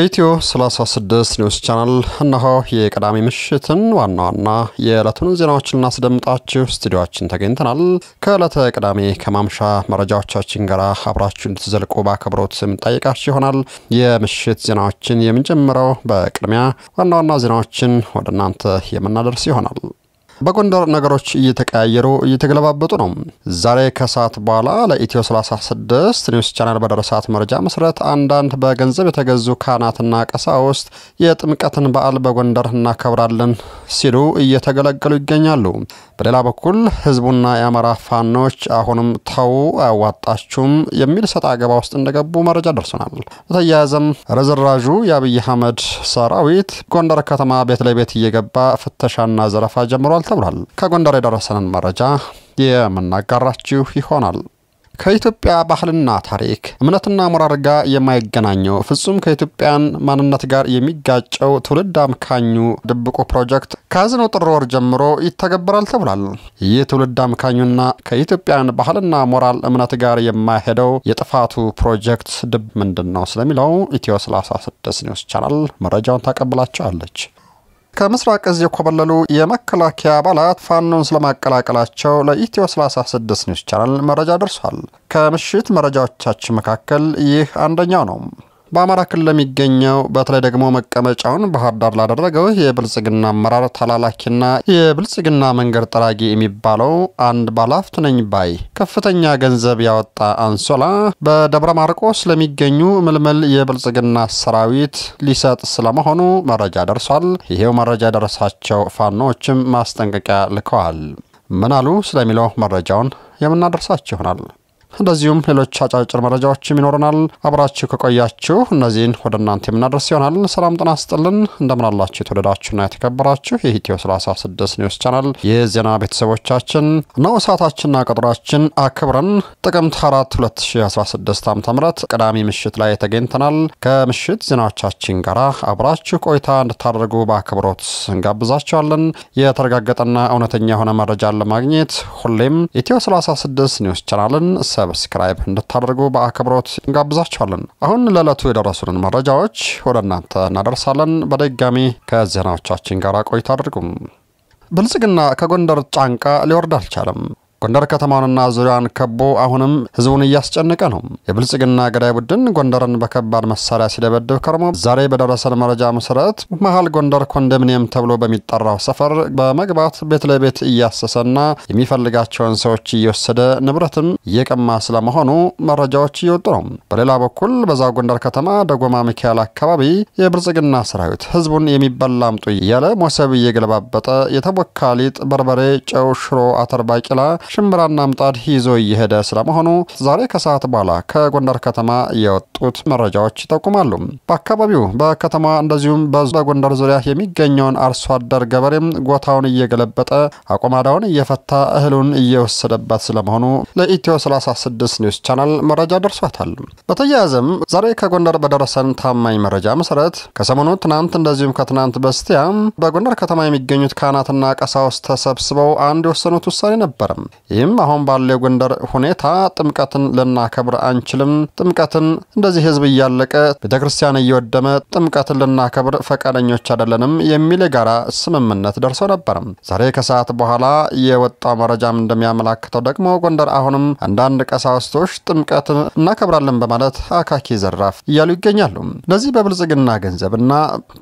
ከኢትዮ 36 ኒውስ ቻናል እነሆ የቅዳሜ ምሽትን ዋና ዋና የዕለቱን ዜናዎች እናስደምጣችሁ ስቱዲዮችን ተገኝተናል። ከዕለተ ቅዳሜ ከማምሻ መረጃዎቻችን ጋር አብራችሁ እንድትዘልቁ በአክብሮት የምንጠይቃችሁ ይሆናል። የምሽት ዜናዎችን የምንጀምረው በቅድሚያ ዋና ዋና ዜናዎችን ወደ እናንተ የምናደርስ ይሆናል። በጎንደር ነገሮች እየተቀያየሩ እየተገለባበጡ ነው። ዛሬ ከሰዓት በኋላ ለኢትዮ 36 ኒውስ ቻናል በደረሳት መረጃ መሰረት አንዳንድ በገንዘብ የተገዙ ካህናትና ቀሳውስት የጥምቀትን በዓል በጎንደር እናከብራለን ሲሉ እየተገለገሉ ይገኛሉ። በሌላ በኩል ህዝቡና የአማራ ፋኖች አሁንም ተው አያዋጣችሁም የሚል ሰጥ አገባ ውስጥ እንደገቡ መረጃ ደርሶናል። በተያያዘም ረዝራዡ የአብይ አህመድ ሰራዊት ጎንደር ከተማ ቤት ለቤት እየገባ ፍተሻና ዘረፋ ጀምሯል ተብሏል። ከጎንደር የደረሰንን መረጃ የምናጋራችሁ ይሆናል። ከኢትዮጵያ ባህልና ታሪክ እምነትና ሞራል ጋር የማይገናኘው ፍጹም ከኢትዮጵያን ማንነት ጋር የሚጋጨው ትውልድ አምካኙ ድብቁ ፕሮጀክት ከያዝነው ጥር ወር ጀምሮ ይተገበራል ተብሏል። ይህ ትውልድ አምካኙና ከኢትዮጵያን ባህልና ሞራል እምነት ጋር የማይሄደው የጥፋቱ ፕሮጀክት ድብ ምንድን ነው ስለሚለው ኢትዮ 36 ኒውስ ቻናል መረጃውን ታቀብላቸዋለች። ከምስራቅ እዝ የኮበለሉ የመከላከያ አባላት ፋኖን ስለማቀላቀላቸው ለኢትዮ 36 ኒውስ ቻናል መረጃ ደርሷል። ከምሽት መረጃዎቻችን መካከል ይህ አንደኛው ነው። በአማራ ክልል ለሚገኘው በተለይ ደግሞ መቀመጫውን ባህር ዳር ላደረገው የብልጽግና አመራር ተላላኪና የብልጽግና መንገድ ጠራጊ የሚባለው አንድ ባለሀብት ነኝ ባይ ከፍተኛ ገንዘብ ያወጣ አንሶላ በደብረ ማርቆስ ለሚገኙ ምልምል የብልጽግና ሰራዊት ሊሰጥ ስለመሆኑ መረጃ ደርሷል። ይሄው መረጃ ደረሳቸው ፋኖዎችም ማስጠንቀቂያ ልከዋል። ምን አሉ ስለሚለው መረጃውን የምናደርሳችሁ ይሆናል። እንደዚሁም ሌሎች አጫጭር መረጃዎችም ይኖረናል። አብራችሁ ከቆያችሁ እነዚህን ወደ እናንተ የምናደርስ ይሆናል። ሰላም ጤና ይስጥልን። እንደምናላችሁ የተወደዳችሁና የተከበራችሁ የኢትዮ 36 ኒውስ ቻናል የዜና ቤተሰቦቻችን ነው። ሰዓታችንና ቀጠሯችን አክብረን ጥቅምት 4 2016 ዓ ም ቅዳሜ ምሽት ላይ ተገኝተናል። ከምሽት ዜናዎቻችን ጋር አብራችሁ ቆይታ እንድታደርጉ በአክብሮት እንጋብዛችኋለን። የተረጋገጠና እውነተኛ የሆነ መረጃን ለማግኘት ሁሌም ኢትዮ 36 ኒውስ ቻናልን ሰብ ሰብስክራይብ እንድታደርጉ በአክብሮት እንጋብዛችኋለን። አሁን ለዕለቱ የደረሱንን መረጃዎች ወደ እናንተ እናደርሳለን። በድጋሚ ከዜናዎቻችን ጋር ቆይታ አድርጉም። ብልጽግና ከጎንደር ጫንቃ ሊወርድ አልቻለም። ጎንደር ከተማውንና ዙሪያዋን ከቦ አሁንም ህዝቡን እያስጨነቀ ነው። የብልጽግና ገዳይ ቡድን ጎንደርን በከባድ መሳሪያ ሲደበድብ ከርሞ ዛሬ በደረሰን መረጃ መሰረት መሀል ጎንደር ኮንዶሚኒየም ተብሎ በሚጠራው ሰፈር በመግባት ቤት ለቤት እያሰሰና የሚፈልጋቸውን ሰዎች እየወሰደ ንብረትም እየቀማ ስለመሆኑ መረጃዎች እየወጡ ነው። በሌላ በኩል በዛው ጎንደር ከተማ ደጎማ ሚካኤል አካባቢ የብልጽግና ሰራዊት ህዝቡን የሚበላ አምጡ እያለ ሞሰብ እየገለባበጠ የተቦካ ሊጥ፣ በርበሬ፣ ጨው፣ ሽሮ፣ አተር፣ ባቂላ ሽምብራና ምጣድ ይዞ እየሄደ ስለመሆኑ ዛሬ ከሰዓት በኋላ ከጎንደር ከተማ የወጡት መረጃዎች ይጠቁማሉ። በአካባቢው በከተማ እንደዚሁም በጎንደር ዙሪያ የሚገኘውን አርሶ አደር ገበሬም ጎታውን እየገለበጠ አቆማዳውን እየፈታ እህሉን እየወሰደበት ስለመሆኑ ለኢትዮ 36 ኒውስ ቻናል መረጃ ደርሷታል። በተያያዘም ዛሬ ከጎንደር በደረሰን ታማኝ መረጃ መሰረት ከሰሞኑ ትናንት እንደዚሁም ከትናንት በስቲያ በጎንደር ከተማ የሚገኙት ካህናትና ቀሳውስ ተሰብስበው አንድ የወሰኑት ውሳኔ ነበርም። ይህም አሁን ባለው የጎንደር ሁኔታ ጥምቀትን ልናከብር አንችልም። ጥምቀትን እንደዚህ ህዝብ እያለቀ ቤተ ክርስቲያን እየወደመ ጥምቀትን ልናከብር ፈቃደኞች አይደለንም የሚል የጋራ ስምምነት ደርሶ ነበርም። ዛሬ ከሰዓት በኋላ የወጣው መረጃም እንደሚያመላክተው ደግሞ ጎንደር አሁንም አንዳንድ ቀሳውስቶች ጥምቀትን እናከብራለን በማለት አካኪ ዘራፍ እያሉ ይገኛሉ። እነዚህ በብልጽግና ገንዘብና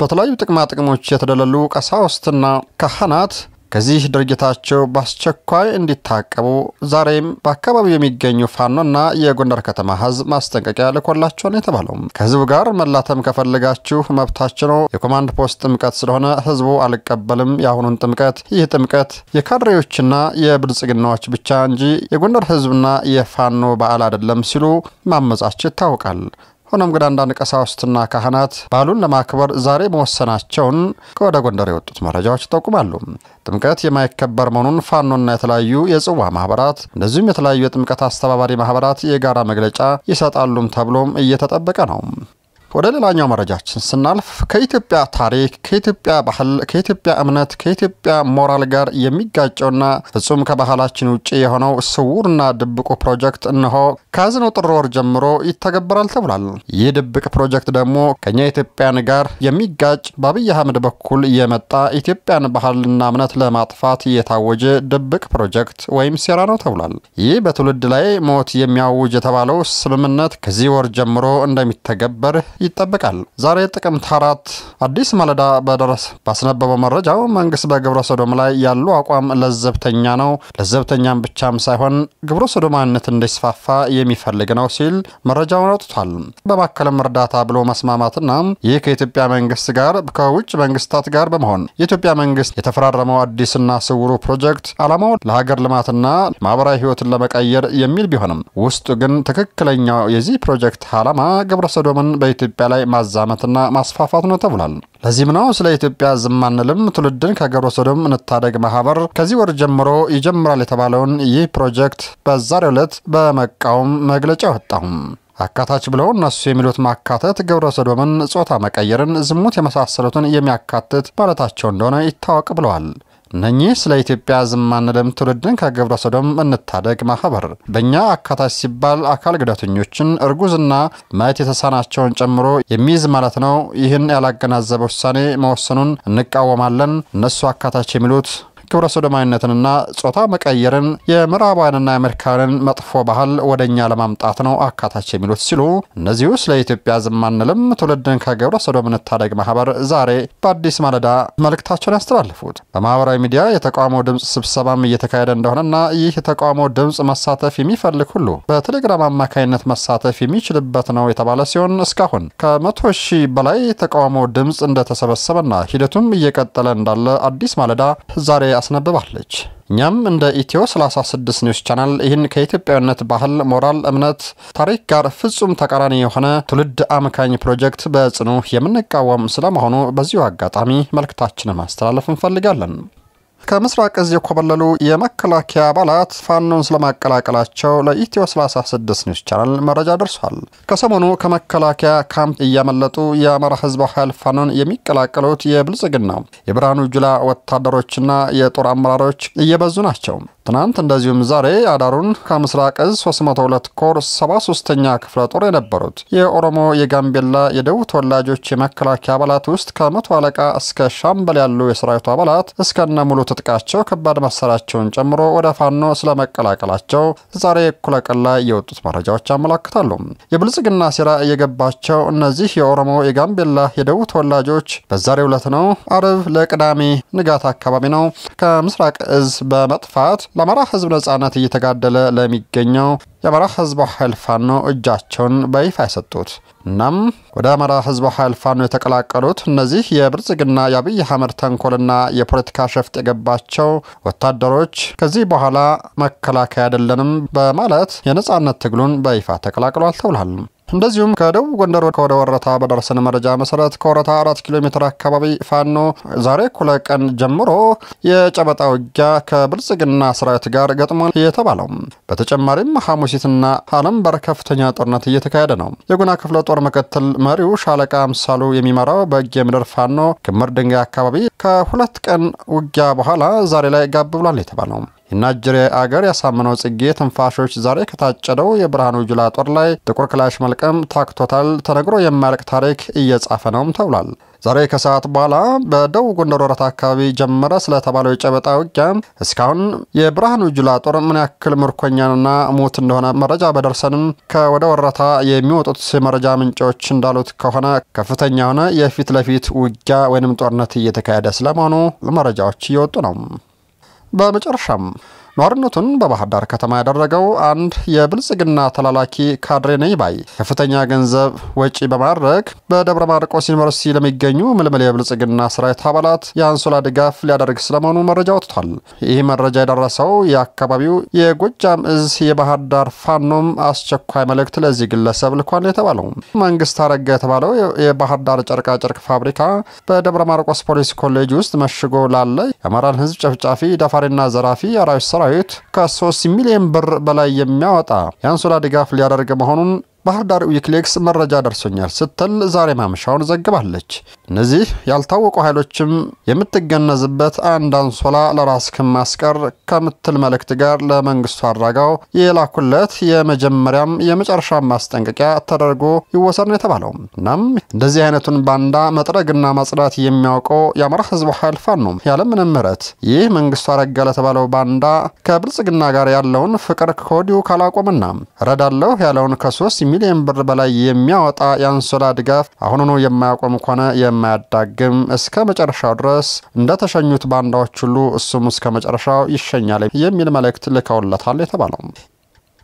በተለያዩ ጥቅማ ጥቅሞች የተደለሉ ቀሳውስትና ካህናት ከዚህ ድርጊታቸው በአስቸኳይ እንዲታቀቡ ዛሬም በአካባቢው የሚገኙ ፋኖና የጎንደር ከተማ ህዝብ ማስጠንቀቂያ ልኮላቸው ነው የተባለው። ከህዝቡ ጋር መላተም ከፈለጋችሁ መብታችሁ ነው። የኮማንድ ፖስት ጥምቀት ስለሆነ ህዝቡ አልቀበልም የአሁኑን ጥምቀት። ይህ ጥምቀት የካድሬዎችና የብልጽግናዎች ብቻ እንጂ የጎንደር ህዝብና የፋኖ በዓል አይደለም ሲሉ ማመጻቸው ይታወቃል። ሆኖም ግን አንዳንድ ቀሳውስትና ካህናት ባህሉን ለማክበር ዛሬ መወሰናቸውን ከወደ ጎንደር የወጡት መረጃዎች ይጠቁማሉ። ጥምቀት የማይከበር መሆኑን ፋኖና የተለያዩ የጽዋ ማህበራት እንደዚሁም የተለያዩ የጥምቀት አስተባባሪ ማህበራት የጋራ መግለጫ ይሰጣሉም ተብሎም እየተጠበቀ ነው። ወደ ሌላኛው መረጃችን ስናልፍ ከኢትዮጵያ ታሪክ፣ ከኢትዮጵያ ባህል፣ ከኢትዮጵያ እምነት፣ ከኢትዮጵያ ሞራል ጋር የሚጋጨውና ፍጹም ከባህላችን ውጭ የሆነው ስውርና ድብቁ ፕሮጀክት እነሆ ከያዝነው ጥር ወር ጀምሮ ይተገበራል ተብሏል። ይህ ድብቅ ፕሮጀክት ደግሞ ከኛ ኢትዮጵያን ጋር የሚጋጭ በአብይ አህመድ በኩል የመጣ ኢትዮጵያን ባህልና እምነት ለማጥፋት የታወጀ ድብቅ ፕሮጀክት ወይም ሴራ ነው ተብሏል። ይህ በትውልድ ላይ ሞት የሚያውጅ የተባለው ስምምነት ከዚህ ወር ጀምሮ እንደሚተገበር ይጠበቃል። ዛሬ ጥቅምት አራት አዲስ ማለዳ በደረስ ባስነበበው መረጃው መንግስት በግብረ ሶዶም ላይ ያሉ አቋም ለዘብተኛ ነው፣ ለዘብተኛም ብቻም ሳይሆን ግብረ ሶዶማነት እንዲስፋፋ የሚፈልግ ነው ሲል መረጃውን አውጥቷል። በማከልም እርዳታ ብሎ መስማማትና ይህ ከኢትዮጵያ መንግስት ጋር ከውጭ መንግስታት ጋር በመሆን የኢትዮጵያ መንግስት የተፈራረመው አዲስና ስውሩ ፕሮጀክት ዓላማው ለሀገር ልማትና ማህበራዊ ህይወትን ለመቀየር የሚል ቢሆንም ውስጡ ግን ትክክለኛው የዚህ ፕሮጀክት ዓላማ ግብረ ሶዶምን በኢትዮ ኢትዮጵያ ላይ ማዛመትና ማስፋፋት ነው ተብሏል። ለዚህም ነው ስለ ኢትዮጵያ ዝም አንልም፣ ትውልድን ከገብረ ሰዶም እንታደግ ማህበር ከዚህ ወር ጀምሮ ይጀምራል የተባለውን ይህ ፕሮጀክት በዛሬው ዕለት በመቃወም መግለጫ ወጣሁም። አካታች ብለው እነሱ የሚሉት ማካተት ግብረ ሰዶምን፣ ጾታ መቀየርን፣ ዝሙት የመሳሰሉትን የሚያካትት ማለታቸው እንደሆነ ይታወቅ ብለዋል። እነኚህ ስለ ኢትዮጵያ ዝማንለም ትውልድን ከግብረ ሰዶም እንታደግ ማህበር በእኛ አካታች ሲባል አካል ጉዳተኞችን እርጉዝና ማየት የተሳናቸውን ጨምሮ የሚይዝ ማለት ነው። ይህን ያላገናዘበ ውሳኔ መወሰኑን እንቃወማለን። እነሱ አካታች የሚሉት ግብረ ሶዶማዊነትንና ጾታ መቀየርን የምዕራባውያንና የአሜሪካንን መጥፎ ባህል ወደ እኛ ለማምጣት ነው አካታች የሚሉት ሲሉ እነዚሁ ስለ ኢትዮጵያ ዝም አንልም ትውልድን ከግብረ ሶዶም እንታደግ ማህበር ዛሬ በአዲስ ማለዳ መልእክታቸውን ያስተላልፉት በማህበራዊ ሚዲያ የተቃውሞ ድምፅ ስብሰባም እየተካሄደ እንደሆነና ይህ የተቃውሞ ድምፅ መሳተፍ የሚፈልግ ሁሉ በቴሌግራም አማካኝነት መሳተፍ የሚችልበት ነው የተባለ ሲሆን እስካሁን ከመቶ ሺህ በላይ የተቃውሞ ድምፅ እንደተሰበሰበና ሂደቱም እየቀጠለ እንዳለ አዲስ ማለዳ ዛሬ ያስነብባለች። እኛም እንደ ኢትዮ 36 ኒውስ ቻናል ይህን ከኢትዮጵያዊነት ባህል፣ ሞራል፣ እምነት፣ ታሪክ ጋር ፍጹም ተቃራኒ የሆነ ትውልድ አምካኝ ፕሮጀክት በጽኑ የምንቃወም ስለመሆኑ በዚሁ አጋጣሚ መልክታችንን ማስተላለፍ እንፈልጋለን። ከምስራቅ እዝ የኮበለሉ የመከላከያ አባላት ፋኖን ስለማቀላቀላቸው ለኢትዮ 36 ኒውስ ቻናል መረጃ ደርሷል። ከሰሞኑ ከመከላከያ ካምፕ እያመለጡ የአማራ ህዝብ ኃይል ፋኖን የሚቀላቀሉት የብልጽግና የብርሃኑ ጁላ ወታደሮችና የጦር አመራሮች እየበዙ ናቸው። ትናንት እንደዚሁም ዛሬ አዳሩን ከምስራቅ እዝ 302 ኮር 73ኛ ክፍለ ጦር የነበሩት የኦሮሞ የጋምቤላ የደቡብ ተወላጆች የመከላከያ አባላት ውስጥ ከመቶ አለቃ እስከ ሻምበል ያሉ የሰራዊቱ አባላት እስከነ ሙሉ ትጥቃቸው ከባድ መሳሪያቸውን ጨምሮ ወደ ፋኖ ስለመቀላቀላቸው ዛሬ እኩለ ቀን ላይ የወጡት መረጃዎች ያመላክታሉ። የብልጽግና ሴራ እየገባቸው እነዚህ የኦሮሞ የጋምቤላ የደቡብ ተወላጆች በዛሬው ዕለት ነው አርብ ለቅዳሜ ንጋት አካባቢ ነው ከምስራቅ እዝ በመጥፋት ለአማራ ህዝብ ነጻነት እየተጋደለ ለሚገኘው የአማራ ህዝብ ኃይል ፋኖ እጃቸውን በይፋ የሰጡት እናም ወደ አማራ ህዝብ ኃይል ፋኖ የተቀላቀሉት እነዚህ የብልጽግና የአብይ አህመድ ተንኮልና የፖለቲካ ሸፍጥ የገባቸው ወታደሮች ከዚህ በኋላ መከላከያ አይደለንም በማለት የነጻነት ትግሉን በይፋ ተቀላቅሏል ተብሏል። እንደዚሁም ከደቡብ ጎንደር ወደ ወረታ በደረሰን መረጃ መሰረት ከወረታ አራት ኪሎ ሜትር አካባቢ ፋኖ ዛሬ እኩለ ቀን ጀምሮ የጨበጣ ውጊያ ከብልጽግና ሰራዊት ጋር ገጥሟል የተባለው። በተጨማሪም ሐሙሲትና በር ከፍተኛ ጦርነት እየተካሄደ ነው። የጉና ክፍለ ጦር ምክትል መሪው ሻለቃ አምሳሉ የሚመራው በእጌ ምድር ፋኖ ክምር ድንጋይ አካባቢ ከሁለት ቀን ውጊያ በኋላ ዛሬ ላይ ጋብ ብሏል የተባለው የናይጄሪያ አገር ያሳመነው ጽጌ ትንፋሾች ዛሬ ከታጨደው የብርሃኑ ጁላ ጦር ላይ ጥቁር ክላሽ መልቀም ታክቶታል። ተነግሮ የማያልቅ ታሪክ እየጻፈ ነውም ተብሏል። ዛሬ ከሰዓት በኋላ በደቡብ ጎንደር ወረታ አካባቢ ጀመረ ስለተባለው የጨበጣ ውጊያ እስካሁን የብርሃኑ ጁላ ጦር ምን ያክል ምርኮኛና ሞት እንደሆነ መረጃ በደርሰንም ከወደ ወረታ የሚወጡት የመረጃ ምንጮች እንዳሉት ከሆነ ከፍተኛ የሆነ የፊት ለፊት ውጊያ ወይንም ጦርነት እየተካሄደ ስለመሆኑ መረጃዎች እየወጡ ነው። በመጨረሻም ነዋሪነቱን በባህር ዳር ከተማ ያደረገው አንድ የብልጽግና ተላላኪ ካድሬ ነኝ ባይ ከፍተኛ ገንዘብ ወጪ በማድረግ በደብረ ማርቆስ ዩኒቨርሲቲ ለሚገኙ ምልምል የብልጽግና ሰራዊት አባላት የአንሶላ ድጋፍ ሊያደርግ ስለመሆኑ መረጃ ወጥቷል። ይህ መረጃ የደረሰው የአካባቢው የጎጃም እዝ የባህር ዳር ፋኖም አስቸኳይ መልእክት ለዚህ ግለሰብ ልኳን የተባለው መንግስት አረጋ የተባለው የባህር ዳር ጨርቃጨርቅ ፋብሪካ በደብረ ማርቆስ ፖሊስ ኮሌጅ ውስጥ መሽጎ ላለ የአማራን ህዝብ ጨፍጫፊ ደፋሪና ዘራፊ አራዊት ሰራዊት ሰራዊት ከ3 ሚሊዮን ብር በላይ የሚያወጣ የአንሶላ ድጋፍ ሊያደርግ መሆኑን ባህር ዳር ዊክሊክስ መረጃ ደርሶኛል ስትል ዛሬ ማምሻውን ዘግባለች። እነዚህ ያልታወቁ ኃይሎችም የምትገነዝበት አንድ አንሶላ ለራስክ ማስቀር ከምትል መልእክት ጋር ለመንግስቱ አድራጋው የላኩለት የመጀመሪያም የመጨረሻ ማስጠንቀቂያ ተደርጎ ይወሰድ ነው የተባለው። እናም እንደዚህ አይነቱን ባንዳ መጥረግና ማጽዳት የሚያውቀው የአማራ ህዝብ ኃይል ፋኖ ነው ያለምንም ምህረት ይህ መንግስቱ አረጋ ለተባለው ባንዳ ከብልጽግና ጋር ያለውን ፍቅር ከወዲሁ ካላቆምና ረዳለሁ ያለውን ከሶስት ሚሊዮን ብር በላይ የሚያወጣ የአንሶላ ድጋፍ አሁኑኑ የማያቆም ከሆነ የማያዳግም እስከ መጨረሻው ድረስ እንደተሸኙት ባንዳዎች ሁሉ እሱም እስከ መጨረሻው ይሸኛል የሚል መልእክት ልከውለታል የተባለው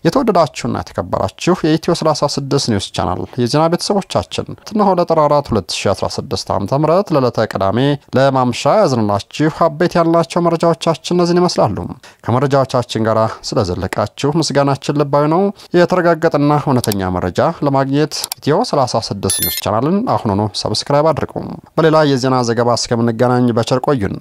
የተወደዳችሁና የተከበራችሁ የኢትዮ 36 ኒውስ ቻናል የዜና ቤተሰቦቻችን ትንሆ ለጥር 4 2016 ዓ ም ለዕለተ ቅዳሜ ለማምሻ ያዝንላችሁ አበይት ያልናቸው መረጃዎቻችን እነዚህን ይመስላሉ። ከመረጃዎቻችን ጋር ስለዘለቃችሁ ምስጋናችን ልባዊ ነው። የተረጋገጠና እውነተኛ መረጃ ለማግኘት ኢትዮ 36 ኒውስ ቻናልን አሁኑኑ ሰብስክራይብ አድርጉ። በሌላ የዜና ዘገባ እስከምንገናኝ በቸር ቆዩን።